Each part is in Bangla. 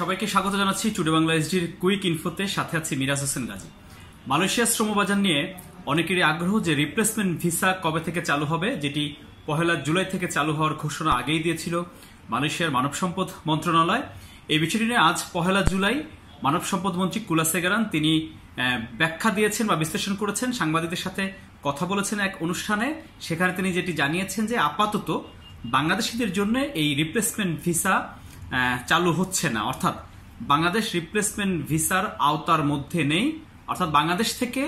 সবাইকে স্বাগত জানাচ্ছি টুডে বাংলা এসডির কুইক ইনফোতে সাথে আছি মিরাজ হোসেন গাজী মালয়েশিয়া শ্রমবাজার নিয়ে অনেকেরই আগ্রহ যে রিপ্লেসমেন্ট ভিসা কবে থেকে চালু হবে যেটি পহেলা জুলাই থেকে চালু হওয়ার ঘোষণা আগেই দিয়েছিল মালয়েশিয়ার মানব সম্পদ মন্ত্রণালয় এই বিষয়টি নিয়ে আজ পহেলা জুলাই মানব সম্পদ মন্ত্রী কুলাসেগারান তিনি ব্যাখ্যা দিয়েছেন বা বিশ্লেষণ করেছেন সাংবাদিকদের সাথে কথা বলেছেন এক অনুষ্ঠানে সেখানে তিনি যেটি জানিয়েছেন যে আপাতত বাংলাদেশিদের জন্য এই রিপ্লেসমেন্ট ভিসা চালু হচ্ছে না অর্থাৎ বাংলাদেশ রিপ্লেসমেন্ট ভিসার আওতার মধ্যে নেই অর্থাৎ বাংলাদেশ থেকে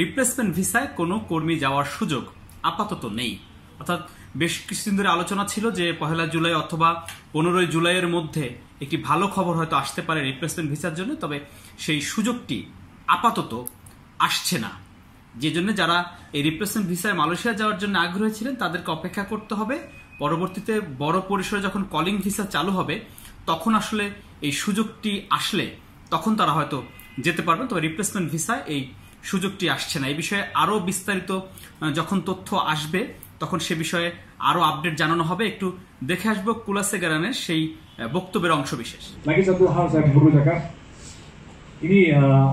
রিপ্লেসমেন্ট ভিসায় কোনো কর্মী যাওয়ার সুযোগ আপাতত নেই অর্থাৎ বেশ কিছুদিন ধরে আলোচনা ছিল যে পহেলা জুলাই অথবা পনেরোই জুলাইয়ের মধ্যে একটি ভালো খবর হয়তো আসতে পারে রিপ্লেসমেন্ট ভিসার জন্য তবে সেই সুযোগটি আপাতত আসছে না যে জন্য যারা এই রিপ্লেসমেন্ট ভিসায় মালয়েশিয়া যাওয়ার জন্য আগ্রহী ছিলেন তাদেরকে অপেক্ষা করতে হবে পরবর্তীতে বড় পরিসরে যখন কলিং ভিসা চালু হবে তখন আসলে এই সুযোগটি আসলে তখন তারা হয়তো যেতে পারবে তবে রিপ্লেসমেন্ট ভিসায় এই সুযোগটি আসছে না এই বিষয়ে আরও বিস্তারিত যখন তথ্য আসবে তখন সে বিষয়ে আরও আপডেট জানানো হবে একটু দেখে আসবো কুলাসে গেরানের সেই বক্তব্যের অংশ বিশেষ ini uh,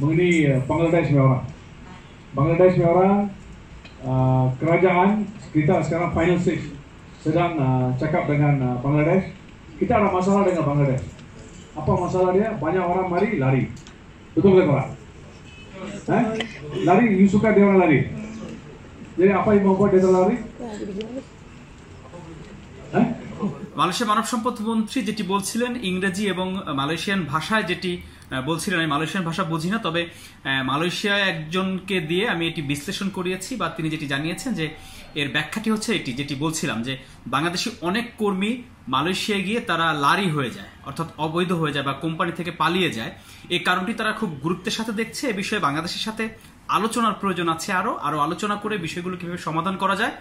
mengenai Bangladesh Mewah. Bangladesh Mewah uh, kerajaan kita sekarang final stage sedang uh, cakap dengan uh, Bangladesh, kita ada masalah dengan Bangladesh. Apa masalah dia? Banyak orang mari lari. Betul betul orang. Eh? Lari, you suka dia orang lari. Jadi apa yang membuat dia lari? Eh? Malaysia মানব সম্পদ মন্ত্রী যেটি বলছিলেন ইংরেজি এবং মালয়েশিয়ান ভাষায় যেটি বলছিলেন আমি মালয়েশিয়ান ভাষা বুঝি না তবে মালয়েশিয়ায় একজনকে দিয়ে আমি এটি বিশ্লেষণ করিয়েছি বা তিনি যেটি জানিয়েছেন যে এর ব্যাখ্যাটি হচ্ছে এটি যেটি বলছিলাম যে বাংলাদেশি অনেক কর্মী মালয়েশিয়ায় গিয়ে তারা লারি হয়ে যায় অর্থাৎ অবৈধ হয়ে যায় বা কোম্পানি থেকে পালিয়ে যায় এই কারণটি তারা খুব গুরুত্বের সাথে দেখছে এ বিষয়ে বাংলাদেশের সাথে আলোচনার প্রয়োজন আছে আরও আরও আলোচনা করে বিষয়গুলো কীভাবে সমাধান করা যায়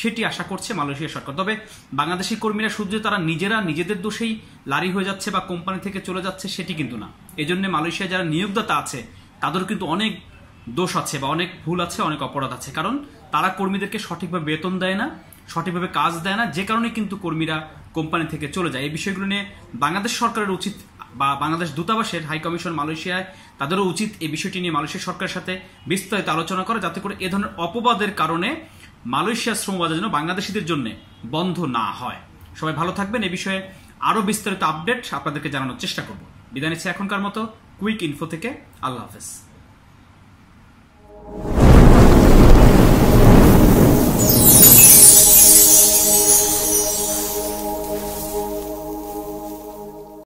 সেটি আশা করছে মালয়েশিয়া সরকার তবে বাংলাদেশি কর্মীরা শুধু তারা নিজেরা নিজেদের দোষেই লারি হয়ে যাচ্ছে বা কোম্পানি থেকে চলে যাচ্ছে সেটি কিন্তু না এজন্য মালয়েশিয়া যারা নিয়োগদাতা আছে তাদের কিন্তু অনেক দোষ আছে বা অনেক ভুল আছে অনেক অপরাধ আছে কারণ তারা কর্মীদেরকে সঠিকভাবে বেতন দেয় না সঠিকভাবে কাজ দেয় না যে কারণে কিন্তু কর্মীরা কোম্পানি থেকে চলে যায় এই বিষয়গুলো নিয়ে বাংলাদেশ সরকারের উচিত বা বাংলাদেশ দূতাবাসের হাই কমিশন মালয়েশিয়ায় তাদেরও উচিত এই বিষয়টি নিয়ে মালয়েশিয়া সরকারের সাথে বিস্তারিত আলোচনা করে যাতে করে এ ধরনের অপবাদের কারণে মালয়েশিয়া শ্রমবাজার যেন বাংলাদেশিদের জন্য বন্ধ না হয় সবাই ভালো থাকবেন এ বিষয়ে আরও বিস্তারিত আপডেট আপনাদেরকে জানানোর চেষ্টা করব বিদায় নিচ্ছে এখনকার মতো কুইক ইনফো থেকে আল্লাহ হাফেজ